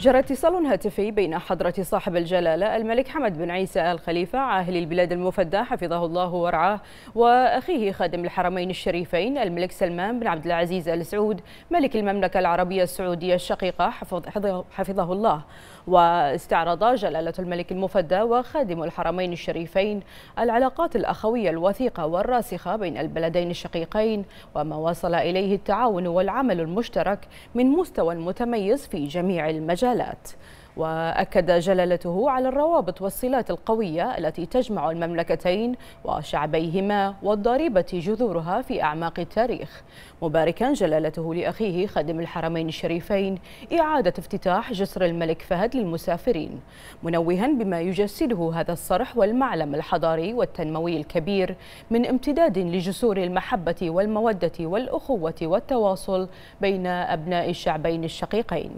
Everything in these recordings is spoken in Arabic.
جرى اتصال هاتفي بين حضرة صاحب الجلالة الملك حمد بن عيسى آل خليفة عاهل البلاد المفدى حفظه الله ورعاه وأخيه خادم الحرمين الشريفين الملك سلمان بن عبد العزيز آل سعود ملك المملكة العربية السعودية الشقيقة حفظ حفظه الله واستعرض جلالة الملك المفدى وخادم الحرمين الشريفين العلاقات الأخوية الوثيقة والراسخة بين البلدين الشقيقين وما وصل إليه التعاون والعمل المشترك من مستوى متميز في جميع المجالات الجلالات واكد جلالته على الروابط والصلات القويه التي تجمع المملكتين وشعبيهما والضاربه جذورها في اعماق التاريخ مباركا جلالته لاخيه خادم الحرمين الشريفين اعاده افتتاح جسر الملك فهد للمسافرين منوها بما يجسده هذا الصرح والمعلم الحضاري والتنموي الكبير من امتداد لجسور المحبه والموده والاخوه والتواصل بين ابناء الشعبين الشقيقين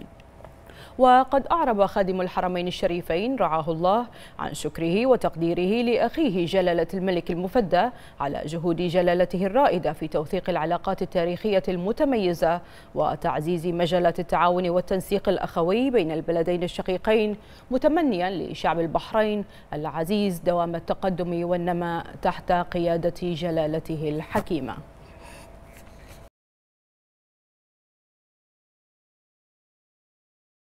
وقد أعرب خادم الحرمين الشريفين رعاه الله عن شكره وتقديره لأخيه جلالة الملك المفدى على جهود جلالته الرائدة في توثيق العلاقات التاريخية المتميزة وتعزيز مجالات التعاون والتنسيق الأخوي بين البلدين الشقيقين متمنيا لشعب البحرين العزيز دوام التقدم والنماء تحت قيادة جلالته الحكيمة